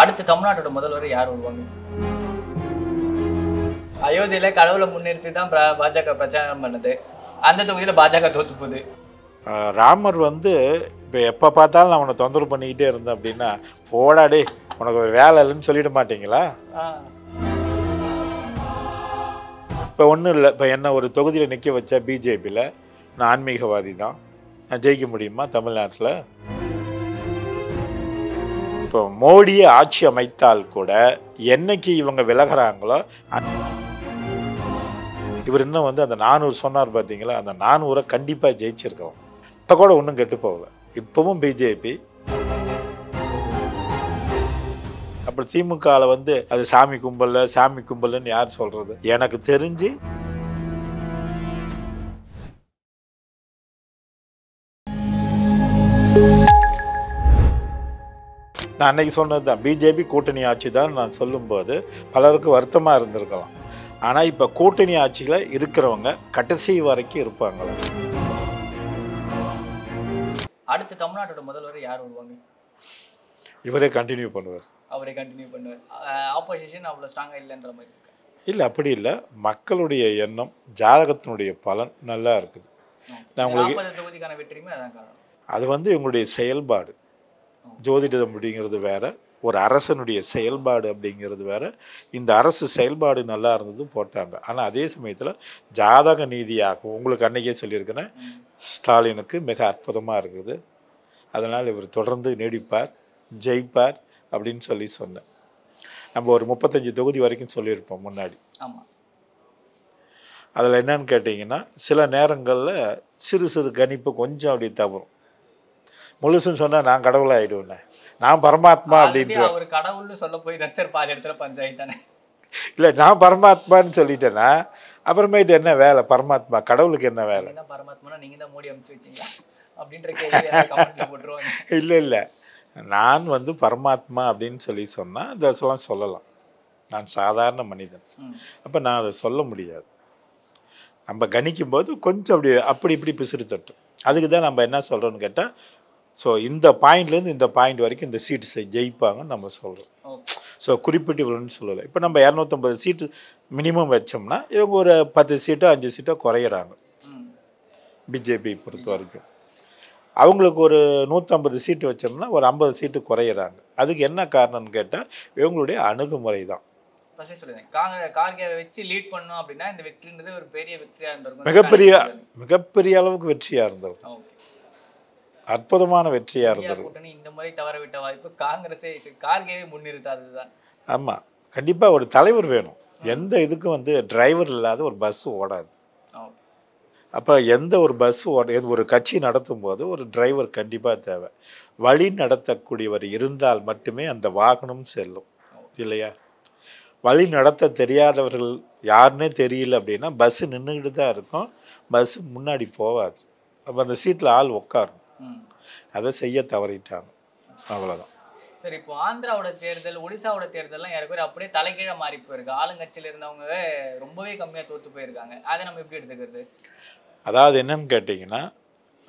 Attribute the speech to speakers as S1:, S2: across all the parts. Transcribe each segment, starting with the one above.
S1: அடுத்து தமிழ்நாட்டோட முதல்வர் யார் வருவாங்க அயோத்தியில கடவுளை முன்னிறுத்தி தான் பாஜக பிரச்சாரம் பண்ணுது அந்த தொகுதியில் பாஜக தோத்து போகுது
S2: ராமர் வந்து இப்போ எப்போ பார்த்தாலும் நான் உனக்கு தொந்தரவு பண்ணிக்கிட்டே இருந்தேன் அப்படின்னா போடாடே உனக்கு ஒரு வேலை இல்லைன்னு சொல்லிட மாட்டீங்களா இப்போ ஒன்றும் இல்லை இப்போ என்ன ஒரு தொகுதியில் நிற்க வச்ச பிஜேபியில் நான் ஆன்மீகவாதி தான் நான் ஜெயிக்க முடியுமா தமிழ்நாட்டில் இப்போ மோடியை ஆட்சி அமைத்தால் கூட என்னைக்கு இவங்க விலகிறாங்களோ இவர் இன்னும் வந்து அந்த நானூறு சொன்னார் பார்த்தீங்களா அந்த நானூரை கண்டிப்பாக ஜெயிச்சிருக்கோம் இப்போ கூட ஒன்றும் கெட்டு போகல இப்போவும் பிஜேபி அப்புறம் திமுகவில் வந்து அது சாமி கும்பலில் சாமி கும்பல்னு யார் சொல்கிறது எனக்கு தெரிஞ்சு நான் அன்றைக்கி சொன்னது தான் பிஜேபி கூட்டணி ஆட்சி தான் நான் சொல்லும்போது பலருக்கு வருத்தமாக இருந்திருக்கலாம் ஆனால் இப்போ கூட்டணி ஆட்சியில் இருக்கிறவங்க கடைசி வரைக்கும் இருப்பாங்க
S1: அடுத்து தமிழ்நாட்டோட முதல்வர் யார் வருவாங்க
S2: இவரே கண்டினியூ பண்ணுவார்
S1: அவரே கண்டினியூ பண்ணுவார் ஆப்போசிஷன் அவ்வளோ ஸ்ட்ராங்காக இல்லைன்ற மாதிரி
S2: இல்லை அப்படி இல்லை மக்களுடைய எண்ணம் ஜாதகத்தினுடைய பலன் நல்லா இருக்குது நான்
S1: உங்களுக்கு
S2: அது வந்து இவங்களுடைய செயல்பாடு ஜோதிடம் அப்படிங்கிறது வேறு ஒரு அரசனுடைய செயல்பாடு அப்படிங்கிறது வேற இந்த அரசு செயல்பாடு நல்லா இருந்தது போட்டாங்க ஆனால் அதே சமயத்தில் ஜாதக நீதியாகவும் உங்களுக்கு அன்றைக்கே சொல்லியிருக்கிறேன் ஸ்டாலினுக்கு மிக அற்புதமாக இருக்குது அதனால் இவர் தொடர்ந்து நீடிப்பார் ஜெயிப்பார் அப்படின்னு சொல்லி சொன்னேன் நம்ம ஒரு முப்பத்தஞ்சு தொகுதி வரைக்கும் சொல்லியிருப்போம் முன்னாடி ஆமாம் அதில் என்னன்னு கேட்டிங்கன்னா சில நேரங்களில் சிறு சிறு கணிப்பு கொஞ்சம் அப்படி தவறும் முழுசுன்னு சொன்னால் நான் கடவுள் ஆகிடுவேண்ணே நான் பரமாத்மா அப்படின்ற ஒரு
S1: கடவுள்னு சொல்ல போய் ரசர் பாதி இடத்துல பஞ்சாயத்தானே
S2: இல்லை நான் பரமாத்மான்னு சொல்லிட்டேன்னா அப்புறமேட்டு என்ன வேலை பரமாத்மா கடவுளுக்கு என்ன வேலை
S1: பரமாத்மானா நீங்கள் தான் மூடி அமைச்சு வச்சிங்களா அப்படின்ற கேள்வி
S2: இல்லை இல்லை நான் வந்து பரமாத்மா அப்படின்னு சொல்லி சொன்னால் இதெல்லாம் சொல்லலாம் நான் சாதாரண மனிதன் அப்போ நான் அதை சொல்ல முடியாது நம்ம கணிக்கும் போது கொஞ்சம் அப்படி அப்படி இப்படி பிசுறு தட்டும் அதுக்கு தான் நம்ம என்ன சொல்கிறோன்னு கேட்டால் ஸோ இந்த பாயிண்ட்லேருந்து இந்த பாயிண்ட் வரைக்கும் இந்த சீட்டு ஜெயிப்பாங்கன்னு நம்ம சொல்கிறோம் ஸோ குறிப்பிட்டு இவ்வளோன்னு சொல்லலை இப்போ நம்ம இரநூத்தம்பது சீட்டு மினிமம் வச்சோம்னா இவங்க ஒரு பத்து சீட்டோ அஞ்சு சீட்டோ குறையிறாங்க பிஜேபி பொறுத்த வரைக்கும் அவங்களுக்கு ஒரு நூற்றம்பது சீட்டு வச்சோம்னா ஒரு ஐம்பது சீட்டு குறையிறாங்க அதுக்கு என்ன காரணம்னு கேட்டால் இவங்களுடைய அணுகுமுறை தான் மிகப்பெரிய மிகப்பெரிய அளவுக்கு வெற்றியாக இருந்தது அற்புதமான வெற்றியாக இருந்தது
S1: இந்த முறை தவறவிட்ட வாய்ப்பு காங்கிரஸே கார்கேவே முன்னிறுத்தாதுதான்
S2: ஆமாம் கண்டிப்பாக ஒரு தலைவர் வேணும் எந்த இதுக்கும் வந்து டிரைவர் இல்லாத ஒரு பஸ் ஓடாது அப்போ எந்த ஒரு பஸ் ஓட ஒரு கட்சி நடத்தும் போது ஒரு டிரைவர் கண்டிப்பாக தேவை வழி நடத்தக்கூடியவர் இருந்தால் மட்டுமே அந்த வாகனம் செல்லும் இல்லையா வழி நடத்த தெரியாதவர்கள் யாருன்னே தெரியல அப்படின்னா பஸ்ஸு நின்றுக்கிட்டு தான் இருக்கும் பஸ்ஸு முன்னாடி போகாது அப்போ அந்த சீட்டில் ஆள் உட்காரும் அதை செய்ய தவறிட்டாங்க அவ்வளோதான்
S1: சரி இப்போ ஆந்திராவோட தேர்தல் ஒடிசாவோட தேர்தல்லாம் யாருக்கு அப்படியே தலைகீழ மாறி போயிருக்கு ஆளுங்கட்சியில் இருந்தவங்க ரொம்பவே கம்மியாக தோற்று போயிருக்காங்க அதை நம்ம எப்படி எடுத்துக்கிறது
S2: அதாவது என்னன்னு கேட்டிங்கன்னா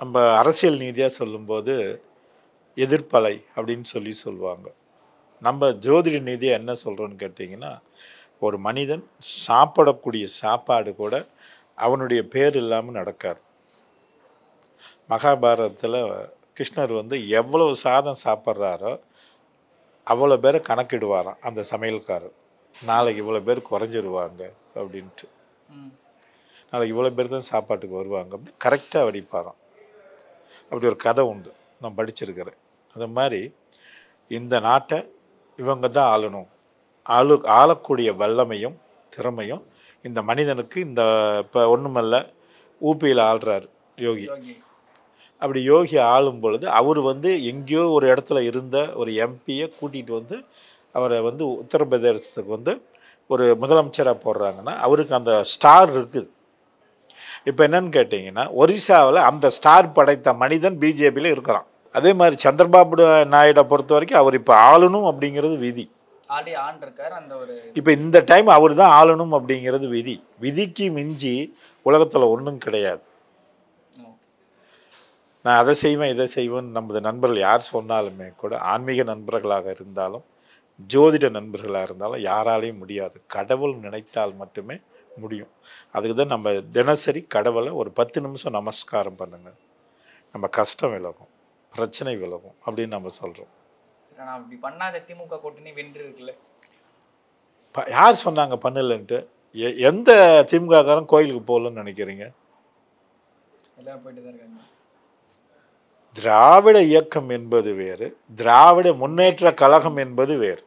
S2: நம்ம அரசியல் நீதியாக சொல்லும்போது எதிர்ப்பலை அப்படின்னு சொல்லி சொல்லுவாங்க நம்ம ஜோதிட நீதியை என்ன சொல்கிறோன்னு கேட்டிங்கன்னா ஒரு மனிதன் சாப்பிடக்கூடிய சாப்பாடு கூட அவனுடைய பேர் இல்லாமல் நடக்காது மகாபாரதத்தில் கிருஷ்ணர் வந்து எவ்வளோ சாதம் சாப்பிட்றாரோ அவ்வளோ பேரை கணக்கிடுவாராம் அந்த சமையல்காரர் நாளைக்கு இவ்வளோ பேர் குறைஞ்சிருவாங்க அப்படின்ட்டு நாளைக்கு இவ்வளோ பேர் தான் சாப்பாட்டுக்கு வருவாங்க அப்படின்னு கரெக்டாக வடிப்பாராம் அப்படி ஒரு கதை உண்டு நான் படிச்சிருக்கிறேன் அது மாதிரி இந்த நாட்டை இவங்க தான் ஆளணும் ஆளு ஆளக்கூடிய வல்லமையும் திறமையும் இந்த மனிதனுக்கு இந்த இப்போ ஒன்றுமல்ல ஊப்பியில் ஆள்றார் யோகி அப்படி யோகி ஆளும் பொழுது அவர் வந்து எங்கேயோ ஒரு இடத்துல இருந்த ஒரு எம்பியை கூட்டிகிட்டு வந்து அவரை வந்து உத்தரப்பிரதேசத்துக்கு வந்து ஒரு முதலமைச்சராக போடுறாங்கன்னா அவருக்கு அந்த ஸ்டார் இருக்குது இப்போ என்னன்னு கேட்டிங்கன்னா ஒரிசாவில் அந்த ஸ்டார் படைத்த மனிதன் பிஜேபியில் இருக்கிறான் அதே மாதிரி சந்திரபாபு நாயுடை பொறுத்த வரைக்கும் அவர் இப்போ ஆளணும் அப்படிங்கிறது விதி இப்போ இந்த டைம் அவர் தான் ஆளணும் அப்படிங்கிறது விதி விதிக்கு மிஞ்சி உலகத்தில் ஒன்றும் கிடையாது நான் அதை செய்வேன் இதை செய்வேன் நமது நண்பர்கள் யார் சொன்னாலுமே கூட ஆன்மீக நண்பர்களாக இருந்தாலும் ஜோதிட நண்பர்களாக இருந்தாலும் யாராலையும் முடியாது கடவுள் நினைத்தால் மட்டுமே முடியும் அதுக்கு தான் நம்ம தினசரி கடவுளை ஒரு பத்து நிமிஷம் நமஸ்காரம் பண்ணுங்கள் நம்ம கஷ்டம் விலகும் பிரச்சனை விலகும் அப்படின்னு நம்ம சொல்கிறோம்
S1: திமுக கூட்டணி வென்றிருக்குல்ல
S2: யார் சொன்னாங்க பண்ணலன்ட்டு எந்த திமுககாரன் கோயிலுக்கு போகலன்னு நினைக்கிறீங்க
S1: போயிட்டு தான் இருக்காங்க
S2: திராவிட இயக்கம் என்பது வேறு திராவிட முன்னேற்ற கழகம் என்பது வேறு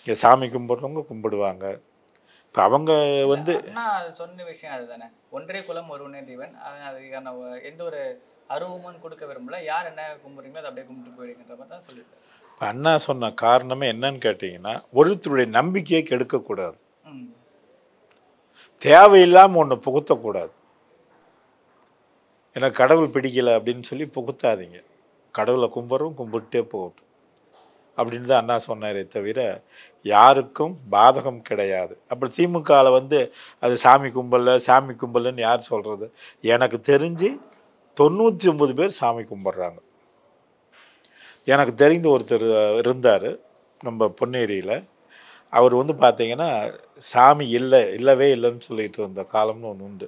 S2: இங்கே சாமி கும்பிட்றவங்க கும்பிடுவாங்க இப்போ அவங்க வந்து
S1: சொன்ன விஷயம் அதுதானே ஒன்றே குலம் ஒரு தீவன் அதுக்கான எந்த ஒரு அருவமும் கொடுக்க விரும்பல யார் என்ன கும்பிட்றீங்களோ அதை அப்படியே கும்பிட்டு போயிடுங்கிற மாதிரி தான் சொல்லியிருக்கேன்
S2: இப்போ அண்ணா சொன்ன காரணமே என்னன்னு கேட்டிங்கன்னா ஒருத்தருடைய நம்பிக்கையை கெடுக்கக்கூடாது தேவையில்லாமல் ஒன்று புகுத்தக்கூடாது எனக்கு கடவுள் பிடிக்கலை அப்படின்னு சொல்லி புகுத்தாதீங்க கடவுளை கும்புறவும் கும்பிட்டே போகட்டும் அப்படின்னு தான் அண்ணா சொன்னாரே தவிர யாருக்கும் பாதகம் கிடையாது அப்புறம் திமுகவில் வந்து அது சாமி கும்பல சாமி கும்பல்னு யார் சொல்கிறது எனக்கு தெரிஞ்சு தொண்ணூற்றி ஒம்பது பேர் சாமி கும்பிட்றாங்க எனக்கு தெரிந்த ஒருத்தர் இருந்தார் நம்ம பொன்னேரியில் அவர் வந்து பார்த்தீங்கன்னா சாமி இல்லை இல்லவே இல்லைன்னு சொல்லிகிட்டு இருந்த காலம்னு ஒன்று உண்டு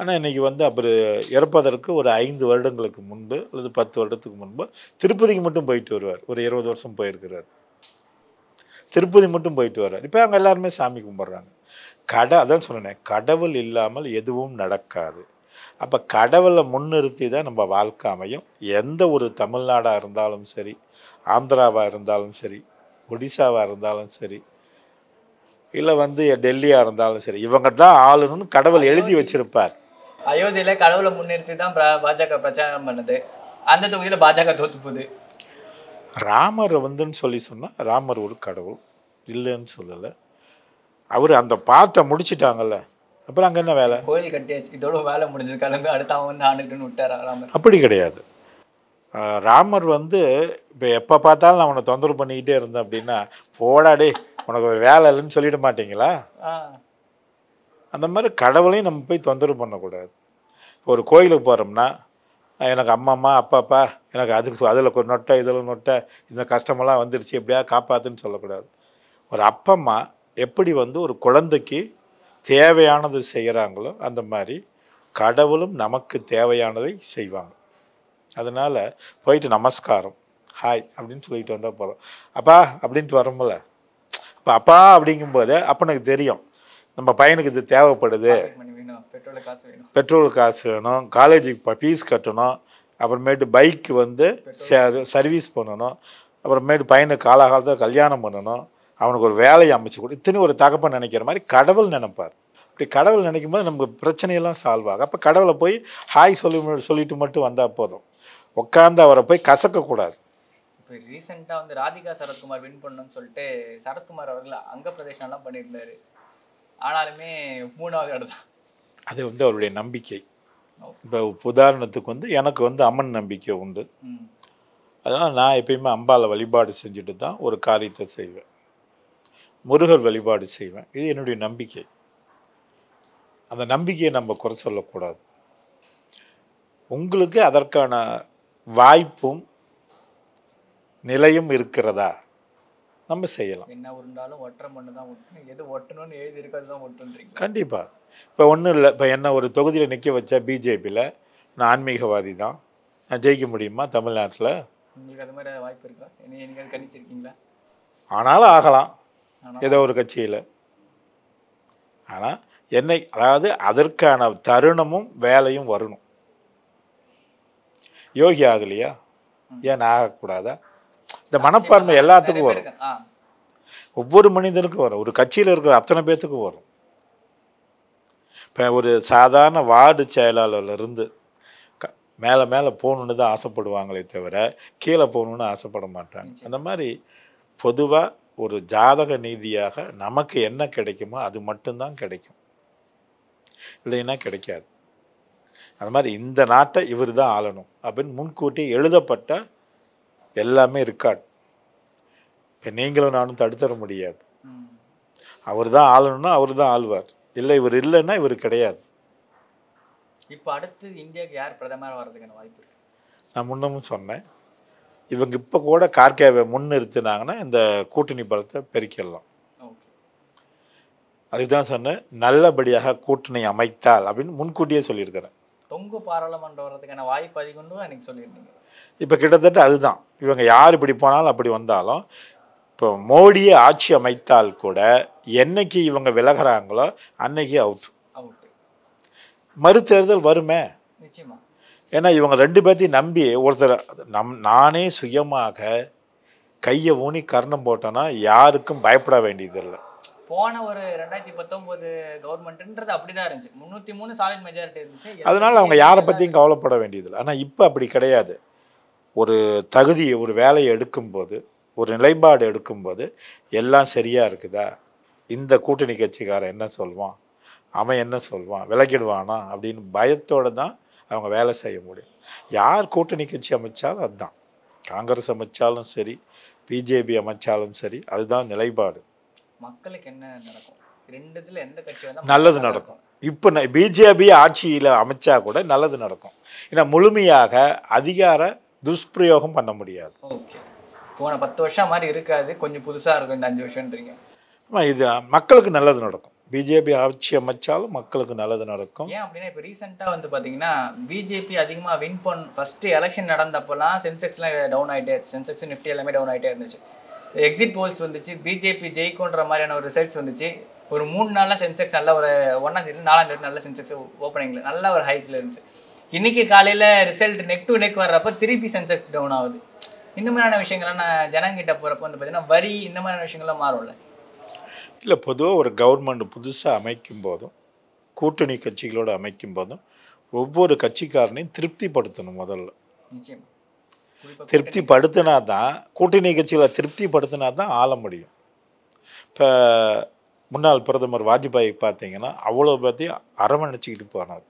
S2: ஆனால் இன்றைக்கி வந்து அப்புறம் இறப்பதற்கு ஒரு ஐந்து வருடங்களுக்கு முன்பு அல்லது பத்து வருடத்துக்கு முன்பு திருப்பதிக்கு மட்டும் போயிட்டு வருவார் ஒரு இருபது வருஷம் போயிருக்கிறார் திருப்பதி மட்டும் போயிட்டு வர்றார் இப்போ அங்கே எல்லாருமே சாமி கும்பிட்றாங்க கடை அதான் சொன்னேன் கடவுள் இல்லாமல் எதுவும் நடக்காது அப்போ கடவுளை முன்னிறுத்தி தான் நம்ம வாழ்க்கை அமையும் எந்த ஒரு தமிழ்நாடாக இருந்தாலும் சரி ஆந்திராவாக இருந்தாலும் சரி ஒடிசாவாக இருந்தாலும் சரி இல்லை வந்து டெல்லியாக இருந்தாலும் சரி இவங்க தான் ஆளுன்னு கடவுள் எழுதி வச்சுருப்பார்
S1: அயோத்தியில கடவுளை முன்னிறுத்தி தான் பாஜக பிரச்சாரம் பண்ணுது அந்த தொகுதியில பாஜக தோத்து போகுது
S2: ராமர் வந்துன்னு சொல்லி சொன்னால் ராமர் ஒரு கடவுள் இல்லைன்னு சொல்லலை அவர் அந்த பாட்டை முடிச்சிட்டாங்கல்ல அப்புறம் அங்கே என்ன வேலை
S1: கோயில் கட்டியாச்சு இதோட வேலை முடிஞ்சது கிளம்பி அடுத்த அவன் வந்து ஆண்டுகிட்டுன்னு விட்டார் ராமர்
S2: அப்படி கிடையாது ராமர் வந்து இப்போ எப்போ பார்த்தாலும் நான் உன்னை தொந்தரவு பண்ணிக்கிட்டே இருந்தேன் அப்படின்னா போடாடே உனக்கு ஒரு வேலை இல்லைன்னு சொல்லிட மாட்டீங்களா அந்த மாதிரி கடவுளையும் நம்ம போய் தொந்தரவு பண்ணக்கூடாது ஒரு கோயிலுக்கு போகிறோம்னா எனக்கு அப்பா அப்பாப்பா எனக்கு அதுக்கு அதில் நொட்டை இதில் நொட்டை இந்த கஷ்டமெல்லாம் வந்துடுச்சு எப்படியா காப்பாற்றுன்னு சொல்லக்கூடாது ஒரு அப்பம்மா எப்படி வந்து ஒரு குழந்தைக்கு தேவையானது செய்கிறாங்களோ அந்த மாதிரி கடவுளும் நமக்கு தேவையானதை செய்வாங்க அதனால் போயிட்டு நமஸ்காரம் ஹாய் அப்படின்னு சொல்லிட்டு வந்தால் போகிறோம் அப்பா அப்படின்ட்டு வரோம்ல இப்போ அப்பா அப்படிங்கும்போது அப்போ எனக்கு தெரியும் நம்ம பையனுக்கு இது தேவைப்படுது பெட்ரோல் காசு வேணும் காலேஜுக்கு ஃபீஸ் கட்டணும் அப்புறமேட்டு பைக்கு வந்து சர்வீஸ் பண்ணணும் அப்புறமேட்டு பையனுக்கு காலகாலத்தில் கல்யாணம் பண்ணணும் அவனுக்கு ஒரு வேலையை அமைச்சு கொடு இத்தனை ஒரு தகப்பன் நினைக்கிற மாதிரி கடவுள் நினைப்பார் அப்படி கடவுள் நினைக்கும் போது நமக்கு பிரச்சனையெல்லாம் சால்வ் ஆகும் அப்போ கடவுளை போய் ஹாய் சொல்லி சொல்லிட்டு மட்டும் வந்தால் போதும் உட்காந்து அவரை போய் கசக்கக்கூடாது
S1: இப்போ ரீசெண்டாக வந்து ராதிகா சரத்குமார் வின் பண்ணணும்னு சொல்லிட்டு சரத்குமார் அவர்கள் அங்க பிரதேசம்லாம் பண்ணியிருந்தாரு ஆனாலுமே மூணாவது
S2: இடம் தான் அது வந்து அவருடைய நம்பிக்கை இப்போ உதாரணத்துக்கு வந்து எனக்கு வந்து அம்மன் நம்பிக்கை உண்டு அதனால் நான் எப்பயுமே அம்பாவை வழிபாடு செஞ்சுட்டு தான் ஒரு காரியத்தை செய்வேன் முருகர் வழிபாடு செய்வேன் இது என்னுடைய நம்பிக்கை அந்த நம்பிக்கையை நம்ம குறை சொல்லக்கூடாது உங்களுக்கு அதற்கான வாய்ப்பும் நிலையும் இருக்கிறதா நம்ம செய்யலாம்
S1: என்ன உருண்டாலும் ஒட்டுற மண்ணு தான் ஒட்டணும் எது ஒட்டணும்னு எழுதி இருக்கிறது தான் ஒட்டுன்றீங்க
S2: கண்டிப்பாக இப்போ ஒன்றும் இல்லை இப்போ என்ன ஒரு தொகுதியில் நிற்க வச்சா பிஜேபியில் நான் ஆன்மீகவாதி தான் நான் ஜெயிக்க முடியுமா தமிழ்நாட்டில்
S1: உங்களுக்கு அது மாதிரி வாய்ப்பு இருக்கா என்ன நீங்கள் கணிச்சிருக்கீங்களா
S2: ஆனாலும் ஆகலாம் ஏதோ ஒரு கட்சியில் ஆனால் என்னை அதாவது அதற்கான தருணமும் வேலையும் வரணும் யோகி ஆகலையா ஏன் ஆகக்கூடாதா இந்த மனப்பான்மை எல்லாத்துக்கும் வரும் ஒவ்வொரு மனிதனுக்கும் வரும் ஒரு கட்சியில் இருக்கிற அத்தனை பேர்த்துக்கும் வரும் இப்போ ஒரு சாதாரண வார்டு செயலாளர்லேருந்து க மேலே மேலே போகணுன்னு தான் ஆசைப்படுவாங்களே தவிர கீழே போகணுன்னு ஆசைப்பட மாட்டாங்க அந்த மாதிரி பொதுவாக ஒரு ஜாதக நீதியாக நமக்கு என்ன கிடைக்குமோ அது மட்டும்தான் கிடைக்கும் இல்லைன்னா கிடைக்காது அது மாதிரி இந்த நாட்டை இவர் தான் ஆளணும் அப்படின்னு முன்கூட்டி எழுதப்பட்ட எல்லாமே ரெக்கார்ட் இப்போ நீங்களும் நானும் தடுத்துட முடியாது அவர் தான் ஆளணும்னா அவர் தான் ஆழ்வார் இல்லை இவர் இல்லைன்னா இவர் கிடையாது
S1: இப்போ அடுத்து இந்தியாவுக்கு யார் பிரதமர் வர்றதுக்கான வாய்ப்பு
S2: நான் முன்னமும் சொன்னேன் இவங்க இப்போ கூட கார்கேவை முன்னிறுத்தினாங்கன்னா இந்த கூட்டணி பலத்தை பெருக்கிடலாம் அதுதான் சொன்னேன் நல்லபடியாக கூட்டணி அமைத்தால் அப்படின்னு முன்கூட்டியே சொல்லியிருக்கிறேன்
S1: தொங்கு பாராளுமன்றம் வர்றதுக்கான வாய்ப்பு அதிகம்
S2: சொல்லியிருந்தீங்க இப்போ கிட்டத்தட்ட அதுதான் இவங்க யார் இப்படி போனாலும் அப்படி வந்தாலும் இப்போ மோடியை ஆட்சி அமைத்தால் கூட என்னைக்கு இவங்க விலகிறாங்களோ அன்னைக்கு அவுட் மறுதேர்தல் வருமே ஏன்னா இவங்க ரெண்டு பேர்த்தையும் நம்பி ஒருத்தர் நம் நானே சுயமாக கையை ஊனி கர்ணம் போட்டோன்னா யாருக்கும் பயப்பட வேண்டியதில்லை
S1: போன ஒரு ரெண்டாயிரத்தி பத்தொன்பது கவர்மெண்ட்ன்றது அப்படிதான் இருந்துச்சு முன்னூத்தி மூணு சாலிட் மெஜாரிட்டி இருந்துச்சு அதனால அவங்க யாரை
S2: பத்தியும் கவலைப்பட வேண்டியதில்லை ஆனா இப்ப அப்படி கிடையாது ஒரு தகுதியை ஒரு வேலையை எடுக்கும்போது ஒரு நிலைப்பாடு எடுக்கும்போது எல்லாம் சரியாக இருக்குதா இந்த கூட்டணி கட்சிக்காரன் என்ன சொல்வான் அவன் என்ன சொல்வான் விலகிடுவானா அப்படின்னு பயத்தோடு தான் அவங்க வேலை செய்ய முடியும் யார் கூட்டணி கட்சி அமைச்சாலும் அதுதான் காங்கிரஸ் அமைச்சாலும் சரி பிஜேபி அமைச்சாலும் சரி அதுதான் நிலைப்பாடு
S1: மக்களுக்கு என்ன நடக்கும் ரெண்டுத்தில் எந்த கட்சி நல்லது
S2: நடக்கும் இப்போ பிஜேபி ஆட்சியில் அமைச்சா கூட நல்லது நடக்கும் ஏன்னா முழுமையாக அதிகார துஷ்பிரயோகம் பண்ண முடியாது
S1: ஓகே போன பத்து வருஷம் மாதிரி இருக்காது கொஞ்சம் புதுசாக இருக்கும் இந்த அஞ்சு வருஷம்
S2: இது மக்களுக்கு நல்லது நடக்கும் பிஜேபி ஆட்சி அமைச்சாலும் மக்களுக்கு நல்லது நடக்கும் ஏன்
S1: அப்படின்னா இப்போ ரீசெண்டாக வந்து பார்த்தீங்கன்னா பிஜேபி அதிகமாக வின் பண்ண ஃபஸ்ட்டு எலெக்ஷன் நடந்தப்போலாம் சென்செக்ஸ்லாம் டவுன் ஆகிட்டே சென்செக்ஸ் நிஃப்டி எல்லாமே டவுன் ஆகிட்டே இருந்துச்சு எக்ஸிட் போல்ஸ் வந்துச்சு பிஜேபி ஜெயிக்குன்ற மாதிரியான ஒரு ரிசல்ட்ஸ் வந்துச்சு ஒரு மூணு நாளில் சென்செக்ஸ் நல்ல ஒரு ஒன்றாம் தேதி நாலாம் தேதி நல்ல சென்செக்ஸ் ஓப்பனிங்கில் நல்ல ஒரு ஹைஸில் இருந்துச்சு இன்னைக்கு காலையில் ரிசல்ட் நெக் டு நெக் வர்றப்ப திருப்பி சென்செக்ஸ் டவுன் ஆகுது இந்த மாதிரியான விஷயங்கள்லாம் நான் ஜனங்கிட்ட போகிறப்ப வந்து பார்த்தீங்கன்னா வரி இந்த மாதிரியான விஷயங்கள்லாம் மாறும்ல
S2: இல்லை பொதுவாக ஒரு கவர்மெண்ட் புதுசாக அமைக்கும் போதும் கூட்டணி கட்சிகளோடு அமைக்கும் போதும் ஒவ்வொரு கட்சிக்காரனையும் திருப்திப்படுத்தணும் முதல்ல நிச்சயம் திருப்திப்படுத்தினா தான் கூட்டணி கட்சிகளை திருப்திப்படுத்தினா தான் ஆள முடியும் இப்போ முன்னாள் பிரதமர் வாஜ்பாய் பார்த்தீங்கன்னா அவ்வளோ பற்றி அரவணைச்சிக்கிட்டு போனார்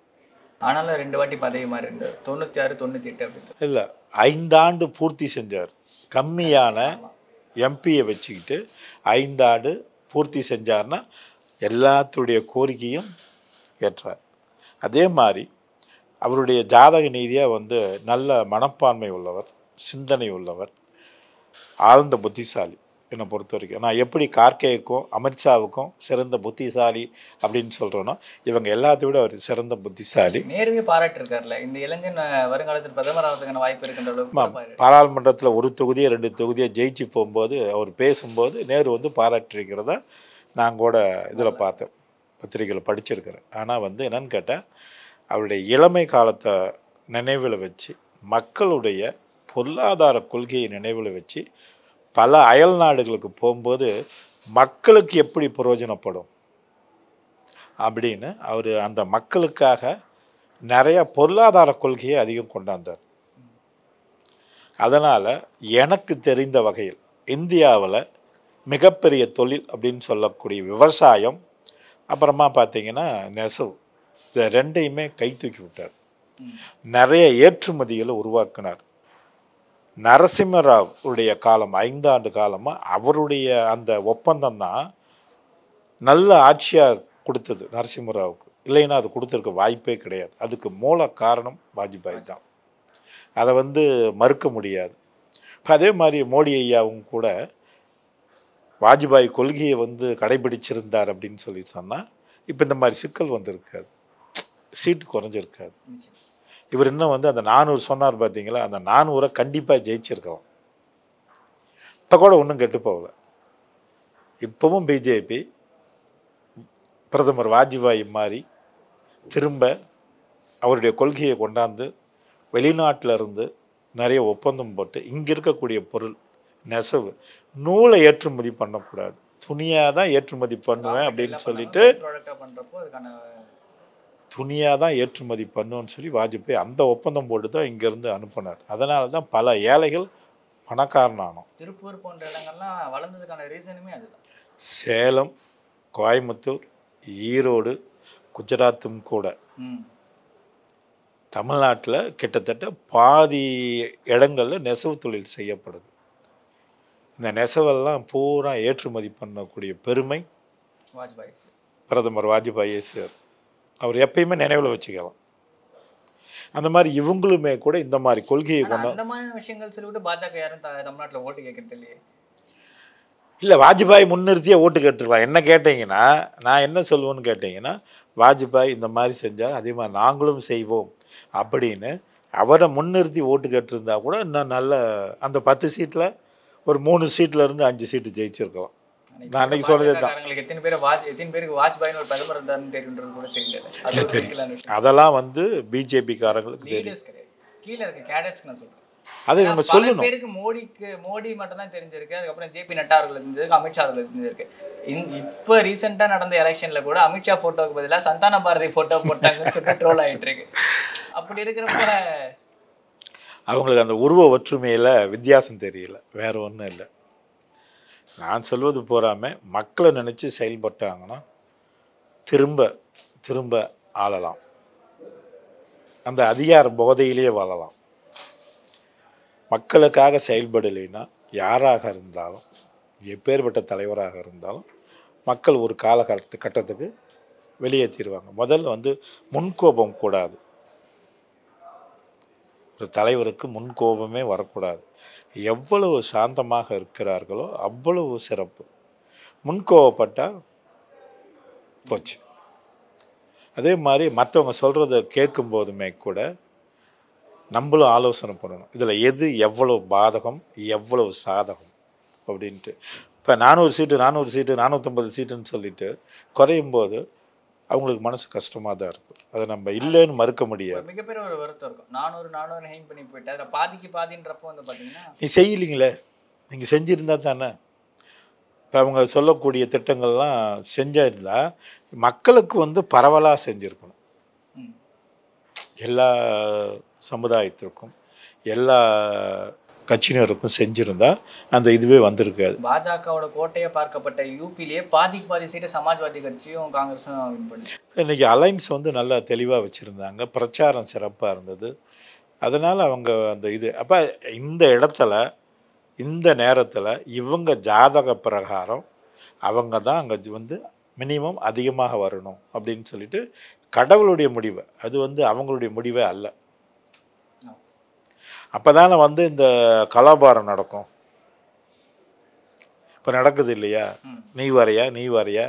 S1: ஆனாலும் ரெண்டு வாட்டி பதவி மாதிரி இருந்தார் தொண்ணூற்றி ஆறு தொண்ணூற்றி எட்டு
S2: இல்லை ஐந்தாண்டு பூர்த்தி செஞ்சார் கம்மியான எம்பியை வச்சுக்கிட்டு ஐந்தாண்டு பூர்த்தி செஞ்சார்னா எல்லாத்துடைய கோரிக்கையும் ஏற்றார் அதே மாதிரி அவருடைய ஜாதக நீதியாக வந்து நல்ல மனப்பான்மை உள்ளவர் சிந்தனை உள்ளவர் ஆழ்ந்த புத்திசாலி என்னை பொறுத்த வரைக்கும் நான் எப்படி கார்கேக்கும் அமித்ஷாவுக்கும் சிறந்த புத்திசாலி அப்படின்னு சொல்கிறோன்னா இவங்க எல்லாத்தை விட அவர் சிறந்த புத்திசாலி
S1: நேருவே பாராட்டிருக்காருல இந்த இளைஞன் வருங்காலத்தில் பிரதமர் ஆகிறதுக்கான வாய்ப்பு இருக்கின்ற அளவுக்கு
S2: பாராளுமன்றத்தில் ஒரு தொகுதியை ரெண்டு தொகுதியை ஜெயிச்சு போகும்போது அவர் பேசும்போது நேரு வந்து பாராட்டிருக்கிறதா நான் கூட இதில் பார்த்தேன் பத்திரிகையில் படிச்சிருக்கிறேன் ஆனால் வந்து என்னன்னு கேட்டால் அவருடைய இளமை காலத்தை நினைவில் வச்சு மக்களுடைய பொருளாதார கொள்கையை நினைவில் வச்சு பல அயல் நாடுகளுக்கு போகும்போது மக்களுக்கு எப்படி பிரயோஜனப்படும் அப்படின்னு அவர் அந்த மக்களுக்காக நிறைய பொருளாதார கொள்கையை அதிகம் கொண்டாந்தார் அதனால் எனக்கு தெரிந்த வகையில் இந்தியாவில் மிகப்பெரிய தொழில் அப்படின்னு சொல்லக்கூடிய விவசாயம் அப்புறமா பார்த்தீங்கன்னா நெசவு இதை ரெண்டையுமே கை தூக்கி விட்டார் நிறைய ஏற்றுமதிகளை உருவாக்கினார் நரசிம்மராவுடைய உடைய காலம் ஐந்தாண்டு காலமாக அவருடைய அந்த ஒப்பந்தம் தான் நல்ல ஆட்சியாக கொடுத்தது நரசிம்மராவுக்கு இல்லைன்னா அது கொடுத்துருக்க வாய்ப்பே கிடையாது அதுக்கு மூல காரணம் வாஜ்பாய் தான் அதை வந்து மறுக்க முடியாது இப்போ அதே மாதிரி மோடி ஐயாவும் கூட வாஜ்பாய் கொள்கையை வந்து கடைபிடிச்சிருந்தார் அப்படின்னு சொல்லி சொன்னால் இப்போ இந்த மாதிரி சிக்கல் வந்திருக்காது சீட்டு குறைஞ்சிருக்காது இவர் இன்னும் வந்து அந்த நானூறு சொன்னார் பார்த்தீங்களா அந்த நானூரை கண்டிப்பாக ஜெயிச்சிருக்கலாம் இப்போ கூட ஒன்றும் கெட்டு போகல இப்போவும் பிஜேபி பிரதமர் வாஜ்பாய் மாதிரி திரும்ப அவருடைய கொள்கையை கொண்டாந்து வெளிநாட்டில் இருந்து நிறைய ஒப்பந்தம் போட்டு இங்கே இருக்கக்கூடிய பொருள் நெசவு நூலை ஏற்றுமதி பண்ணக்கூடாது துணியாக தான் ஏற்றுமதி பண்ணுவேன் அப்படின்னு சொல்லிட்டு துணியாக தான் ஏற்றுமதி பண்ணுன்னு சொல்லி வாஜ்பாய் அந்த ஒப்பந்தம் போட்டு தான் இங்கேருந்து அனுப்பினார் அதனால தான் பல ஏழைகள் பணக்காரனானோம்
S1: திருப்பூர் போன்ற இடங்கள்லாம் வளர்ந்ததுக்கான ரீசனுமே அதுதான்
S2: சேலம் கோயம்புத்தூர் ஈரோடு குஜராத்தும் கூட தமிழ்நாட்டில் கிட்டத்தட்ட பாதி இடங்களில் நெசவு தொழில் செய்யப்படுது இந்த நெசவெல்லாம் பூரா ஏற்றுமதி பண்ணக்கூடிய பெருமை வாஜ்பாய் பிரதமர் வாஜ்பாய் சார் அவர் எப்பயுமே நினைவில் வச்சுக்கலாம் அந்த மாதிரி இவங்களுமே கூட இந்த மாதிரி கொள்கையை கொண்டு அந்த
S1: மாதிரி விஷயங்கள் சொல்லிவிட்டு பாஜக யாரும் தமிழ்நாட்டில் ஓட்டு கேட்கறது இல்லையே
S2: இல்லை வாஜ்பாய் முன்னிறுத்தியே ஓட்டு கேட்டுருவான் என்ன கேட்டிங்கன்னா நான் என்ன சொல்லுவோன்னு கேட்டிங்கன்னா வாஜ்பாய் இந்த மாதிரி செஞ்சால் அதே மாதிரி நாங்களும் செய்வோம் அப்படின்னு அவரை முன்னிறுத்தி ஓட்டு கேட்டிருந்தா கூட இன்னும் நல்ல அந்த பத்து சீட்டில் ஒரு மூணு சீட்டில் இருந்து அஞ்சு சீட்டு ஜெயிச்சிருக்கலாம் நான் அன்னைக்கு சொன்னதே
S1: எத்தனை பேர் வாட்ச் எத்தனை பேருக்கு வாஜ்பாயின்னு ஒரு பிரதமர் இருந்தாருன்னு தெரியுன்றது கூட தெரியல
S2: அதெல்லாம் வந்து பிஜேபிக்காரங்களுக்கு தெரியும்
S1: கீழே இருக்க கேடட்ஸ்க்கு நான் சொல்கிறேன்
S2: அதை நம்ம சொல்லணும் பேருக்கு
S1: மோடிக்கு மோடி மட்டும் தான் தெரிஞ்சிருக்கு அதுக்கப்புறம் ஜேபி நட்டா அவர்களுக்கு தெரிஞ்சிருக்கு அமித்ஷா அவர்களுக்கு தெரிஞ்சிருக்கு இப்போ ரீசெண்டாக நடந்த எலெக்ஷனில் கூட அமித்ஷா ஃபோட்டோவுக்கு பதிலாக சந்தான பாரதி போட்டோ போட்டாங்கன்னு சொல்லி ட்ரோல் ஆகிட்டு இருக்கு அப்படி இருக்கிறப்ப
S2: அவங்களுக்கு அந்த உருவ ஒற்றுமையில் வித்தியாசம் தெரியல வேற ஒன்றும் இல்லை நான் சொல்வது போகாமல் மக்களை நினச்சி செயல்பட்டாங்கன்னா திரும்ப திரும்ப ஆளலாம் அந்த அதிகார போதையிலேயே வாழலாம் மக்களுக்காக செயல்படலைன்னா யாராக இருந்தாலும் எப்பேற்பட்ட தலைவராக இருந்தாலும் மக்கள் ஒரு காலகட்ட கட்டத்துக்கு வெளியேற்றிடுவாங்க முதல்ல வந்து முன்கோபம் கூடாது ஒரு தலைவருக்கு முன் கோபமே வரக்கூடாது எவ்வளவு சாந்தமாக இருக்கிறார்களோ அவ்வளவு சிறப்பு முன்கோபப்பட்டால் போச்சு அதே மாதிரி மற்றவங்க சொல்கிறத கேட்கும் போதுமே கூட நம்மளும் ஆலோசனை பண்ணணும் இதில் எது எவ்வளவு பாதகம் எவ்வளவு சாதகம் அப்படின்ட்டு இப்போ நானூறு சீட்டு நானூறு சீட்டு நானூற்றம்பது சீட்டுன்னு சொல்லிட்டு குறையும் போது அவங்களுக்கு மனசு கஷ்டமாக தான் இருக்கும் அதை நம்ம இல்லைன்னு மறுக்க முடியாது
S1: மிகப்பெரிய ஒரு வருத்தம் இருக்கும் நானூறு நானூறு ஹெயின் பண்ணி போயிட்டு அதில் பாதிக்கு பாதின்றப்போ வந்து பார்த்தீங்கன்னா
S2: நீ செய்யலிங்களே நீங்கள் செஞ்சுருந்தா தானே இப்போ அவங்க சொல்லக்கூடிய திட்டங்கள்லாம் செஞ்சிருந்தா மக்களுக்கு வந்து பரவலாக செஞ்சுருக்கணும் எல்லா சமுதாயத்திற்கும் எல்லா கட்சியினருக்கும் செஞ்சிருந்தா அந்த இதுவே வந்திருக்காது
S1: பாஜகவோட கோட்டையை பார்க்கப்பட்ட யூபிலேயே பாதிக்கு பாதி சீட்டை சமாஜ்வாதி கட்சியும் காங்கிரஸும்
S2: இன்னைக்கு அலைன்ஸ் வந்து நல்லா தெளிவாக வச்சுருந்தாங்க பிரச்சாரம் சிறப்பாக இருந்தது அதனால் அவங்க அந்த இது அப்போ இந்த இடத்துல இந்த நேரத்தில் இவங்க ஜாதக பிரகாரம் அவங்க தான் அங்கே வந்து மினிமம் அதிகமாக வரணும் அப்படின்னு சொல்லிட்டு கடவுளுடைய முடிவு அது வந்து அவங்களுடைய முடிவே அல்ல அப்போ தானே வந்து இந்த கலாபாரம் நடக்கும் இப்போ நடக்குது இல்லையா நீ வரையா நீ வரையா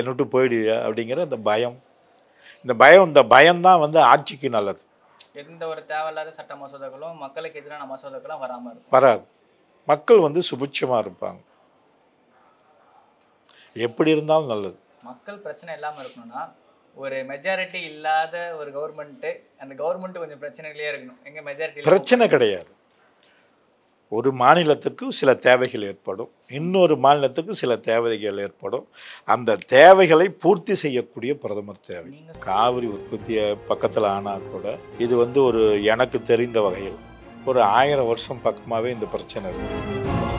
S2: என்ன விட்டு போயிடுவியா அப்படிங்கிற இந்த பயம் இந்த பயம் இந்த பயம்தான் வந்து ஆட்சிக்கு நல்லது
S1: எந்த ஒரு தேவையில்லாத சட்ட மசோதாக்களும் மக்களுக்கு எதிரான மசோதாக்களும் வராமல் இருக்கும்
S2: வராது மக்கள் வந்து சுபிட்சமாக இருப்பாங்க எப்படி இருந்தாலும் நல்லது
S1: மக்கள் பிரச்சனை இல்லாமல் இருக்கணும்னா ஒரு மெஜாரிட்டி இல்லாத ஒரு கவர்மெண்ட்டு அந்த கவர்மெண்ட் கொஞ்சம் பிரச்சனைகளே இருக்கணும் எங்கள் மெஜாரிட்டி
S2: பிரச்சனை கிடையாது ஒரு மாநிலத்துக்கு சில தேவைகள் ஏற்படும் இன்னொரு மாநிலத்துக்கு சில தேவைகள் ஏற்படும் அந்த தேவைகளை பூர்த்தி செய்யக்கூடிய பிரதமர் தேவை காவிரி உற்பத்தியை பக்கத்தில் ஆனால் கூட இது வந்து ஒரு எனக்கு தெரிந்த வகையில் ஒரு ஆயிரம் வருஷம் பக்கமாகவே இந்த பிரச்சனை இருக்குது